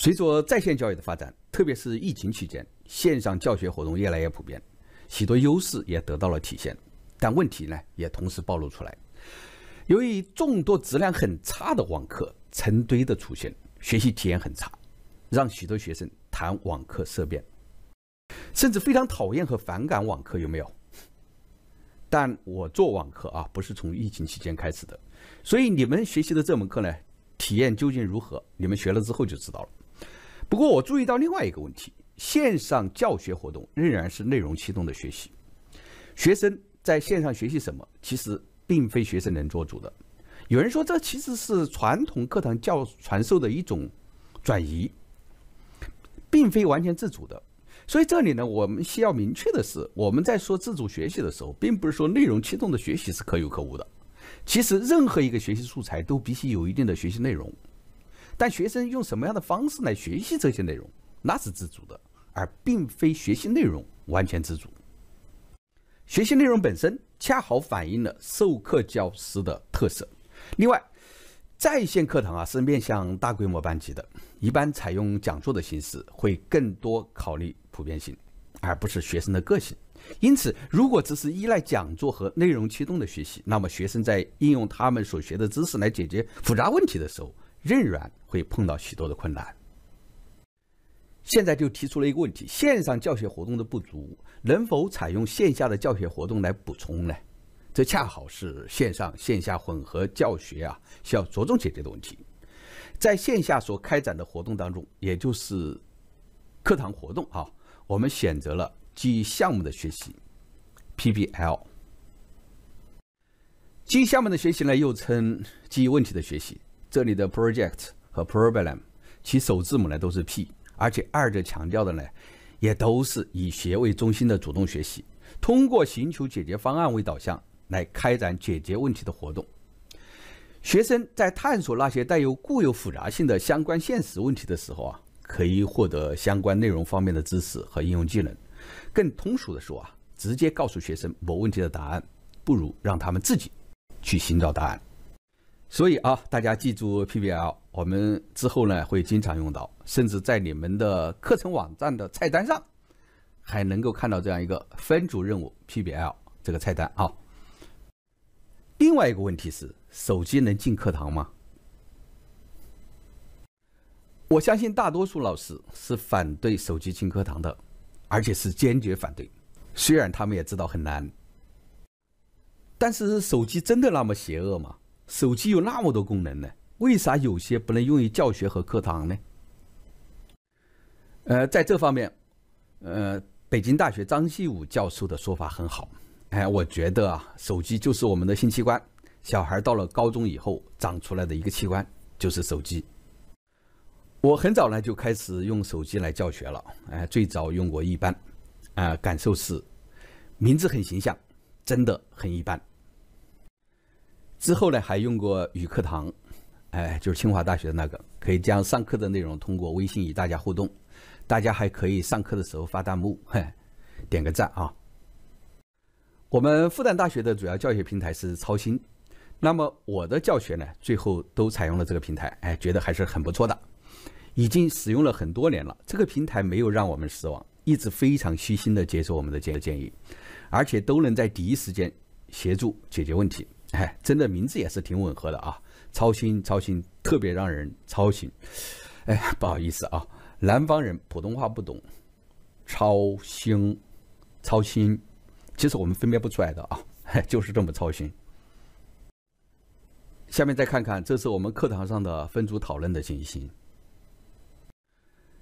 随着在线教育的发展，特别是疫情期间，线上教学活动越来越普遍，许多优势也得到了体现。但问题呢，也同时暴露出来。由于众多质量很差的网课成堆的出现，学习体验很差，让许多学生谈网课色变，甚至非常讨厌和反感网课，有没有？但我做网课啊，不是从疫情期间开始的，所以你们学习的这门课呢，体验究竟如何？你们学了之后就知道了。不过，我注意到另外一个问题：线上教学活动仍然是内容驱动的学习。学生在线上学习什么，其实并非学生能做主的。有人说，这其实是传统课堂教传授的一种转移，并非完全自主的。所以，这里呢，我们需要明确的是，我们在说自主学习的时候，并不是说内容驱动的学习是可有可无的。其实，任何一个学习素材都必须有一定的学习内容。但学生用什么样的方式来学习这些内容，那是自主的，而并非学习内容完全自主。学习内容本身恰好反映了授课教师的特色。另外，在线课堂啊是面向大规模班级的，一般采用讲座的形式，会更多考虑普遍性，而不是学生的个性。因此，如果只是依赖讲座和内容驱动的学习，那么学生在应用他们所学的知识来解决复杂问题的时候，仍然会碰到许多的困难。现在就提出了一个问题：线上教学活动的不足，能否采用线下的教学活动来补充呢？这恰好是线上线下混合教学啊需要着重解决的问题。在线下所开展的活动当中，也就是课堂活动啊，我们选择了基于项目的学习 （PBL）。基于项目的学习呢，又称基于问题的学习。这里的 project 和 problem，其首字母呢都是 P，而且二者强调的呢，也都是以学为中心的主动学习，通过寻求解决方案为导向来开展解决问题的活动。学生在探索那些带有固有复杂性的相关现实问题的时候啊，可以获得相关内容方面的知识和应用技能。更通俗的说啊，直接告诉学生某问题的答案，不如让他们自己去寻找答案。所以啊，大家记住 PBL，我们之后呢会经常用到，甚至在你们的课程网站的菜单上，还能够看到这样一个分组任务 PBL 这个菜单啊。另外一个问题是，手机能进课堂吗？我相信大多数老师是反对手机进课堂的，而且是坚决反对。虽然他们也知道很难，但是手机真的那么邪恶吗？手机有那么多功能呢，为啥有些不能用于教学和课堂呢？呃，在这方面，呃，北京大学张西武教授的说法很好。哎，我觉得啊，手机就是我们的性器官。小孩到了高中以后，长出来的一个器官就是手机。我很早呢就开始用手机来教学了。哎，最早用过一般，啊，感受是，名字很形象，真的很一般。之后呢，还用过语课堂，哎，就是清华大学的那个，可以将上课的内容通过微信与大家互动，大家还可以上课的时候发弹幕，嘿，点个赞啊。我们复旦大学的主要教学平台是超星，那么我的教学呢，最后都采用了这个平台，哎，觉得还是很不错的，已经使用了很多年了，这个平台没有让我们失望，一直非常虚心的接受我们的建建议，而且都能在第一时间协助解决问题。哎，真的名字也是挺吻合的啊！操心，操心，特别让人操心。哎，不好意思啊，南方人普通话不懂，操心，操心，其实我们分辨不出来的啊，嘿，就是这么操心。下面再看看这是我们课堂上的分组讨论的情形。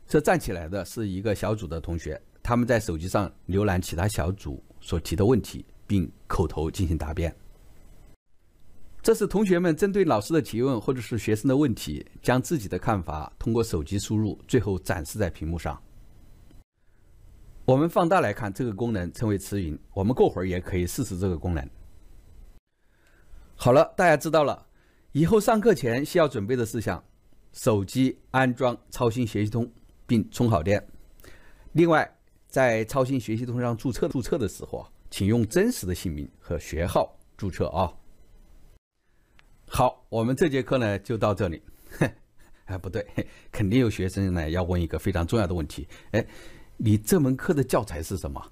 这站起来的是一个小组的同学，他们在手机上浏览其他小组所提的问题，并口头进行答辩。这是同学们针对老师的提问或者是学生的问题，将自己的看法通过手机输入，最后展示在屏幕上。我们放大来看，这个功能称为词云。我们过会儿也可以试试这个功能。好了，大家知道了以后，上课前需要准备的事项：手机安装超星学习通，并充好电。另外，在超星学习通上注册注册的时候，请用真实的姓名和学号注册啊。好，我们这节课呢就到这里。哎，不对，肯定有学生呢要问一个非常重要的问题。哎，你这门课的教材是什么？